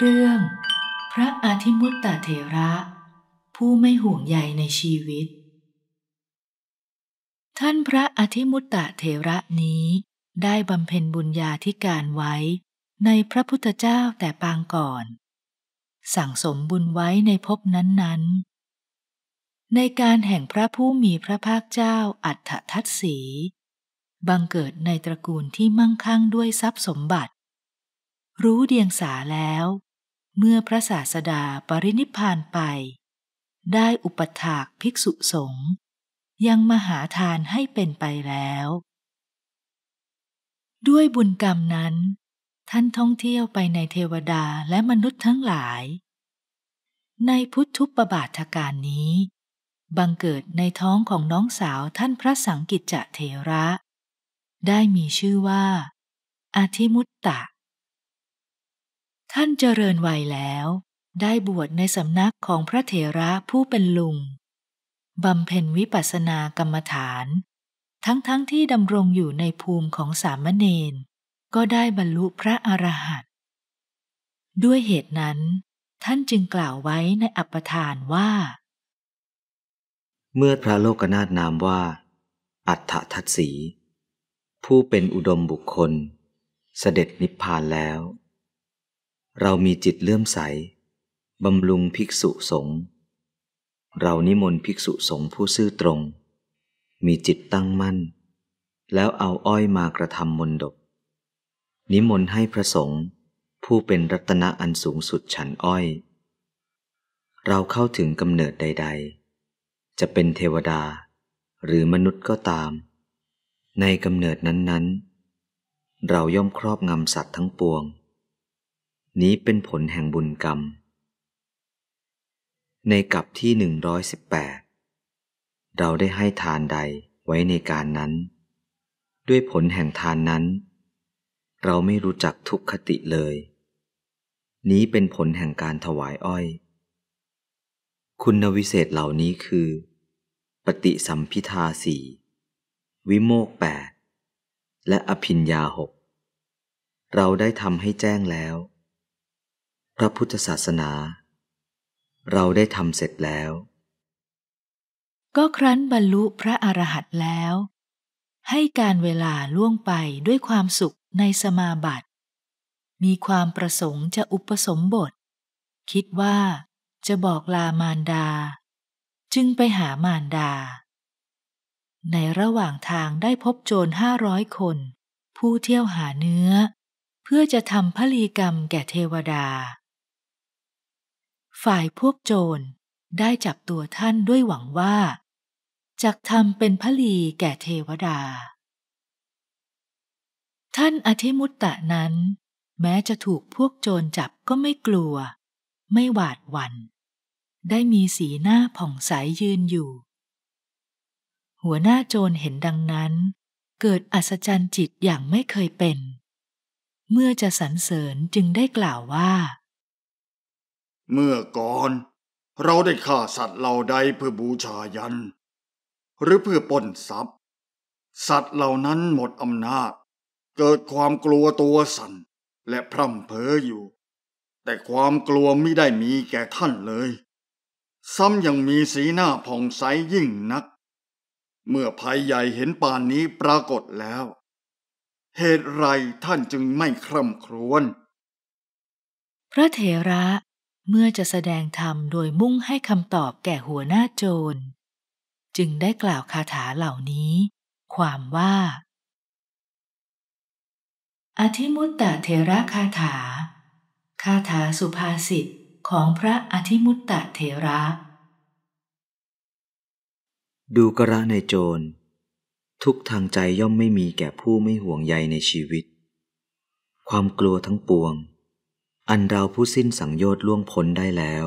เรื่องพระอาทิมุตตเถระ ผู้ไม่ห่วงใยในชีวิต ท่านพระอาทิมุตตเถระนี้ได้บำเพ็ญบุญญาธิการไว้ในพระพุทธเจ้าแต่ปางก่อน สั่งสมบุญไว้ในภพนั้นๆ ในการแห่งพระผู้มีพระภาคเจ้าอัฏฐทัตสี บังเกิดในตระกูลที่มั่งคั่งด้วยทรัพย์สมบัติ รู้เดียงสาแล้วเมื่อพระศาสดาปรินิพานไป ได้อุปถากภิกษุสงฆ์ยังมหาทานให้เป็นไปแล้ว ด้วยบุญกรรมนั้น ท่านท่องเที่ยวไปในเทวดาและมนุษย์ทั้งหลาย ในพุทธุปบาทการนี้ บังเกิดในท้องของน้องสาวท่านพระสังกิจจะเทระ ได้มีชื่อว่า อาทิมุตตะท่านเจริญวัยแล้ว ได้บวชในสำนักของพระเถระผู้เป็นลุง บำเพ็ญวิปัสสนากรรมฐาน ทั้งๆทที่ดำรงอยู่ในภูมิของสามเณรก็ได้บรรลุพระอรหันต์ด้วยเหตุนั้น ท่านจึงกล่าวไว้ในอัปปทานว่า เมื่อพระโลกนาถนามว่า อัฏฐทัตสี ผู้เป็นอุดมบุคคล เสด็จนิพพานแล้วเรามีจิตเลื่อมใส บำรุงภิกษุสงฆ์เรานิมนต์ภิกษุสงฆ์ผู้ซื่อตรง มีจิตตั้งมั่น แล้วเอาอ้อยมากระทำมนดบนิมนต์ให้พระสงฆ์ผู้เป็นรัตนะอันสูงสุดฉันอ้อย เราเข้าถึงกำเนิดใดๆ จะเป็นเทวดาหรือมนุษย์ก็ตาม ในกำเนิดนั้นๆ เราย่อมครอบงำสัตว์ทั้งปวงนี้เป็นผลแห่งบุญกรรม ในกลับที่ 118 เราได้ให้ทานใดไว้ในการนั้น ด้วยผลแห่งทานนั้น เราไม่รู้จักทุกขติเลย นี้เป็นผลแห่งการถวายอ้อย คุณวิเศษเหล่านี้คือ ปฏิสัมพิทาสี่วิโมกแปดและอภินยาหกเราได้ทำให้แจ้งแล้วพระพุทธศาสนา เราได้ทำเสร็จแล้ว ก็ครั้นบรรลุพระอรหันต์แล้ว ให้การเวลาล่วงไปด้วยความสุขในสมาบัติ มีความประสงค์จะอุปสมบท คิดว่าจะบอกลามารดา จึงไปหามารดา ในระหว่างทางได้พบโจรห้าร้อยคน ผู้เที่ยวหาเนื้อ เพื่อจะทำพลีกรรมแก่เทวดาฝ่ายพวกโจรได้จับตัวท่านด้วยหวังว่า จักทำเป็นพลีแก่เทวดา ท่านอธิมุตตะนั้นแม้จะถูกพวกโจรจับก็ไม่กลัว ไม่หวาดหวัน่นได้มีสีหน้าผ่องใสยยืนอยู่ หัวหน้าโจรเห็นดังนั้น เกิดอัศจรรย์จิตอย่างไม่เคยเป็น เมื่อจะสรรเสริญจึงได้กล่าวว่าเมื่อก่อนเราได้ฆ่าสัตว์เหล่าใดเพื่อบูชายัน หรือเพื่อป้นทรัพย์สัตว์เหล่านั้นหมดอำนาจ เกิดความกลัวตัวสั่นและพร่ำเพ้ออยู่ แต่ความกลัวไม่ได้มีแก่ท่านเลย ซ้ำยังมีสีหน้าผ่องใสยิ่งนัก เมื่อภัยใหญ่เห็นป่านนี้ปรากฏแล้ว เหตุไรท่านจึงไม่คร่ำครวญ พระเถระเมื่อจะแสดงธรรมโดยมุ่งให้คำตอบแก่หัวหน้าโจร จึงได้กล่าวคาถาเหล่านี้ ความว่า อธิมุตตะเทระคาถา คาถาสุภาษิตของพระอธิมุตตะเทระ ดูกระในโจร ทุกทางใจย่อมไม่มีแก่ผู้ไม่ห่วงใยในชีวิต ความกลัวทั้งปวงอันเราผู้สิ้นสังโยชน์ล่วงพ้นได้แล้ว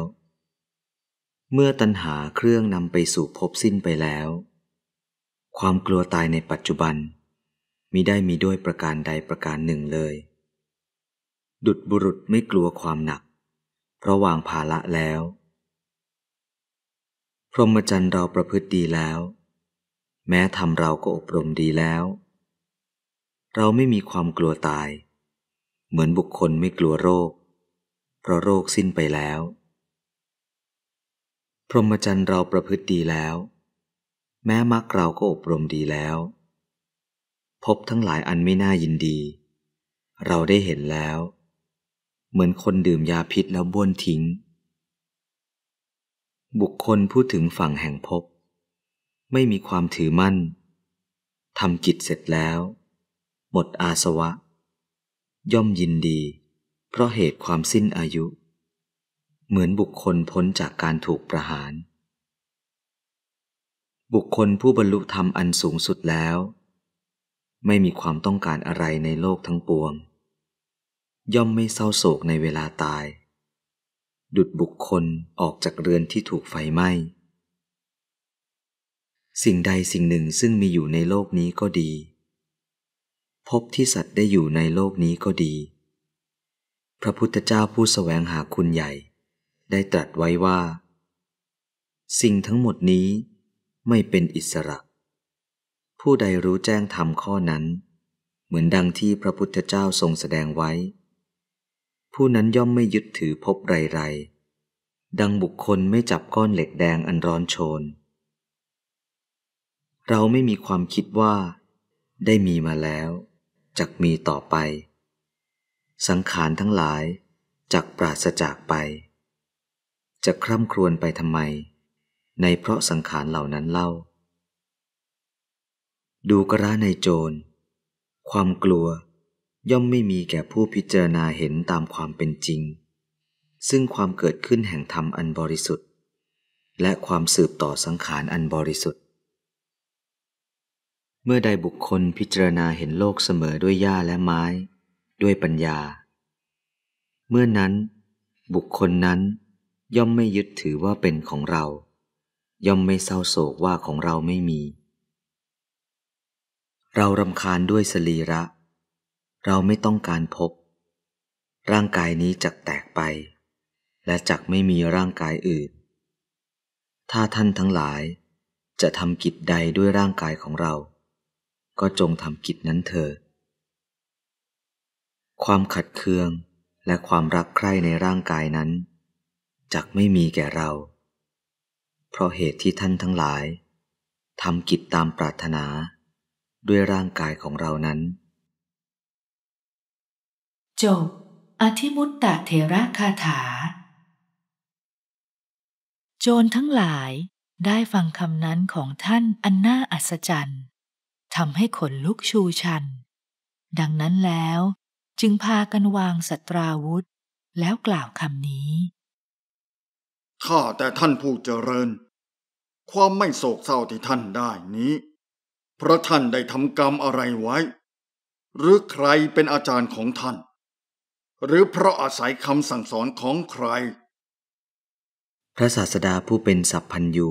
เมื่อตัณหาเครื่องนำไปสู่พบสิ้นไปแล้ว ความกลัวตายในปัจจุบันมิได้มีด้วยประการใดประการหนึ่งเลย ดุดบุรุษไม่กลัวความหนัก เพราะวางภาละแล้ว พรหมจรรย์เราประพฤติดีแล้ว แม้ทำเราก็อบรมดีแล้ว เราไม่มีความกลัวตาย เหมือนบุคคลไม่กลัวโรคเพราะโรคสิ้นไปแล้ว พรหมจรรย์เราประพฤติดีแล้ว แม้มรรคเราก็อบรมดีแล้ว พบทั้งหลายอันไม่น่ายินดี เราได้เห็นแล้ว เหมือนคนดื่มยาพิษแล้วบ้วนทิ้ง บุคคลพูดถึงฝั่งแห่งพบ ไม่มีความถือมั่น ทำกิจเสร็จแล้ว หมดอาสวะ ย่อมยินดีเพราะเหตุความสิ้นอายุ เหมือนบุคคลพ้นจากการถูกประหาร บุคคลผู้บรรลุธรรมอันสูงสุดแล้ว ไม่มีความต้องการอะไรในโลกทั้งปวง ย่อมไม่เศร้าโศกในเวลาตาย ดุดบุคคลออกจากเรือนที่ถูกไฟไหม้สิ่งใดสิ่งหนึ่งซึ่งมีอยู่ในโลกนี้ก็ดี พบที่สัตว์ได้อยู่ในโลกนี้ก็ดีพระพุทธเจ้าผู้สแสวงหาคุณใหญ่ ได้ตรัสไว้ว่า สิ่งทั้งหมดนี้ไม่เป็นอิสระ ผู้ใดรู้แจ้งธรรมข้อนั้น เหมือนดังที่พระพุทธเจ้าทรงแสดงไว้ ผู้นั้นย่อมไม่ยึดถือพบไรๆดังบุคคลไม่จับก้อนเหล็กแดงอันร้อนโชน เราไม่มีความคิดว่า ได้มีมาแล้ว จักมีต่อไปสังขารทั้งหลายจักปราศจากไปจะคร่ำครวญไปทำไม ในเพราะสังขารเหล่านั้นเล่า ดูกระในโจร ความกลัวย่อมไม่มีแก่ผู้พิจารณาเห็นตามความเป็นจริง ซึ่งความเกิดขึ้นแห่งธรรมอันบริสุทธิ์ และความสืบต่อสังขารอันบริสุทธิ์ เมื่อใดบุคคลพิจารณาเห็นโลกเสมอด้วยหญ้าและไม้ด้วยปัญญา เมื่อนั้นบุคคลนั้นย่อมไม่ยึดถือว่าเป็นของเรา ย่อมไม่เศร้าโศกว่าของเราไม่มี เรารำคาญด้วยสลีระ เราไม่ต้องการพบ ร่างกายนี้จักแตกไป และจักไม่มีร่างกายอื่น ถ้าท่านทั้งหลายจะทำกิจใดด้วยร่างกายของเรา ก็จงทำกิจนั้นเถิดความขัดเคืองและความรักใคร่ในร่างกายนั้นจักไม่มีแก่เรา เพราะเหตุที่ท่านทั้งหลายทำกิจตามปรารถนาด้วยร่างกายของเรานั้นจบ อธิมุตตะเทระคาถา โจรทั้งหลายได้ฟังคำนั้นของท่านอันน่าอัศจรรย์ทำให้ขนลุกชูชัน ดังนั้นแล้วจึงพากันวางสัตราวุธแล้วกล่าวคำนี้ ข้าแต่ท่านผู้เจริญ ความไม่โศกเศร้าที่ท่านได้นี้ พระท่านได้ทำกรรมอะไรไว้ หรือใครเป็นอาจารย์ของท่าน หรือเพราะอาศัยคำสั่งสอนของใคร พระศาสดาผู้เป็นสัพพัญยู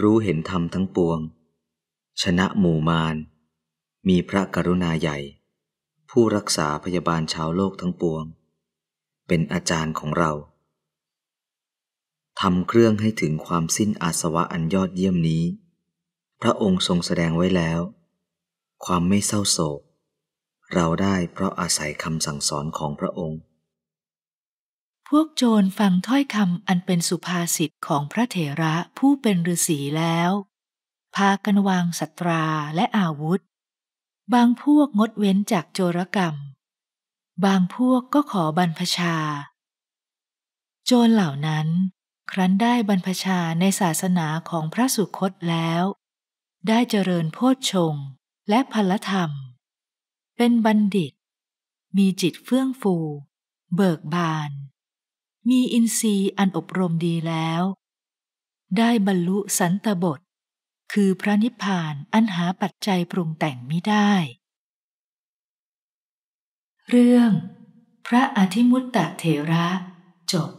รู้เห็นธรรมทั้งปวง ชนะหมู่มารมีพระกรุณาใหญ่ผู้รักษาพยาบาลชาวโลกทั้งปวง เป็นอาจารย์ของเราทำเครื่องให้ถึงความสิ้นอาสวะอันยอดเยี่ยมนี้ พระองค์ทรงแสดงไว้แล้ว ความไม่เศร้าโศก เราได้เพราะอาศัยคำสั่งสอนของพระองค์ พวกโจรฟังถ้อยคำอันเป็นสุภาษิตของพระเถระผู้เป็นฤาษีแล้ว พากันวางสัตราและอาวุธบางพวกงดเว้นจากโจรกรรม บางพวกก็ขอบรรพชา โจรเหล่านั้น ครั้นได้บรรพชาในศาสนาของพระสุคตแล้ว ได้เจริญโพชฌงและพลธรรม เป็นบัณฑิต มีจิตเฟื่องฟู เบิกบาน มีอินทรีย์อันอบรมดีแล้ว ได้บรรลุสันตบทคือพระนิพพานอันหาปัจจัยปรุงแต่งมิได้ เรื่องพระอธิมุตตะเถระจบ